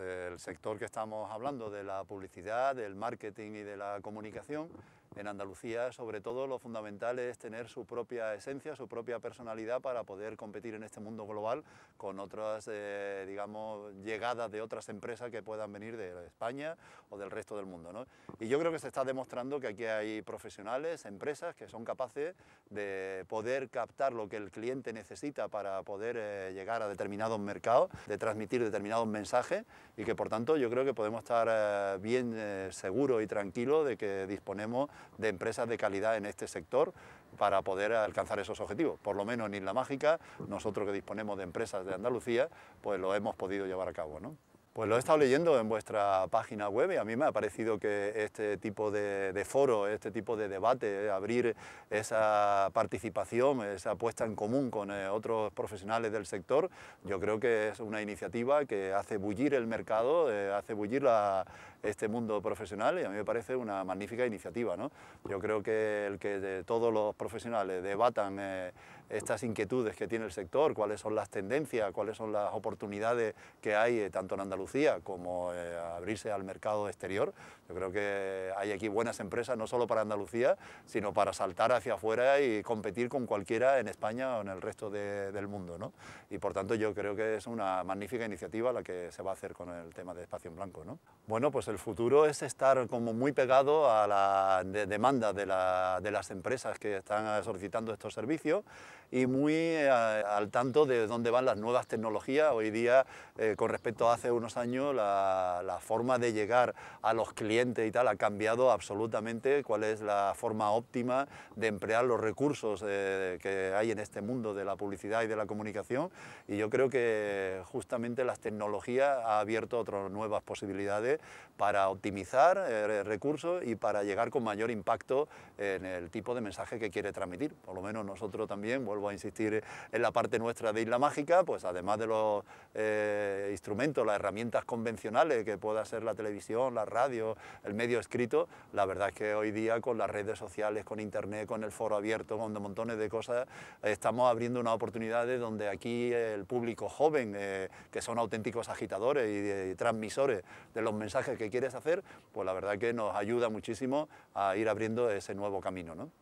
El sector que estamos hablando de la publicidad, del marketing y de la comunicación en Andalucía, sobre todo, lo fundamental es tener su propia esencia, su propia personalidad para poder competir en este mundo global con otras, eh, digamos, llegadas de otras empresas que puedan venir de España o del resto del mundo. Y yo creo que se está demostrando que aquí hay profesionales, empresas que son capaces de poder captar lo que el cliente necesita para poder eh, llegar a determinados mercados, de transmitir determinados mensajes y que, por tanto, yo creo que podemos estar eh, bien seguros y tranquilos de que disponemos de empresas de calidad en este sector para poder alcanzar esos objetivos. Por lo menos en Isla Mágica, nosotros que disponemos de empresas de Andalucía, pues lo hemos podido llevar a cabo. ¿no? Pues lo he estado leyendo en vuestra página web y a mí me ha parecido que este tipo de, foro, este tipo de debate, abrir esa participación, esa puesta en común con eh, otros profesionales del sector, yo creo que es una iniciativa que hace bullir el mercado, eh, hace bullir este mundo profesional y a mí me parece una magnífica iniciativa. Yo creo que el que todos los profesionales debatan eh, estas inquietudes que tiene el sector, cuáles son las tendencias, cuáles son las oportunidades que hay eh, tanto en Andalucía como eh, abrirse al mercado exterior. Yo creo que hay aquí buenas empresas, no solo para Andalucía, sino para saltar hacia afuera y competir con cualquiera en España o en el resto del mundo. Y por tanto yo creo que es una magnífica iniciativa la que se va a hacer con el tema de espacio en blanco. Bueno, pues el futuro es estar como muy pegado a la demanda de, de las empresas que están solicitando estos servicios y muy eh, al tanto de dónde van las nuevas tecnologías. Hoy día, eh, con respecto a hace unos años, la, forma de llegar a los clientes y tal ha cambiado absolutamente, cuál es la forma óptima de emplear los recursos eh, que hay en este mundo de la publicidad y de la comunicación. Y yo creo que justamente las tecnologías ha abierto otras nuevas posibilidades para optimizar recursos y para llegar con mayor impacto en el tipo de mensaje que quiere transmitir. Por lo menos nosotros también vuelvo a insistir eh, en la parte nuestra de Isla Mágica, pues además de los eh, instrumentos, las herramientas convencionales que pueda ser la televisión, la radio, el medio escrito, la verdad es que hoy día con las redes sociales, con internet, con el foro abierto, con montones de cosas, estamos abriendo unas oportunidades donde aquí el público joven, eh, que son auténticos agitadores y, y transmisores de los mensajes que quieres hacer, pues la verdad que nos ayuda muchísimo a ir abriendo ese nuevo camino. ¿no?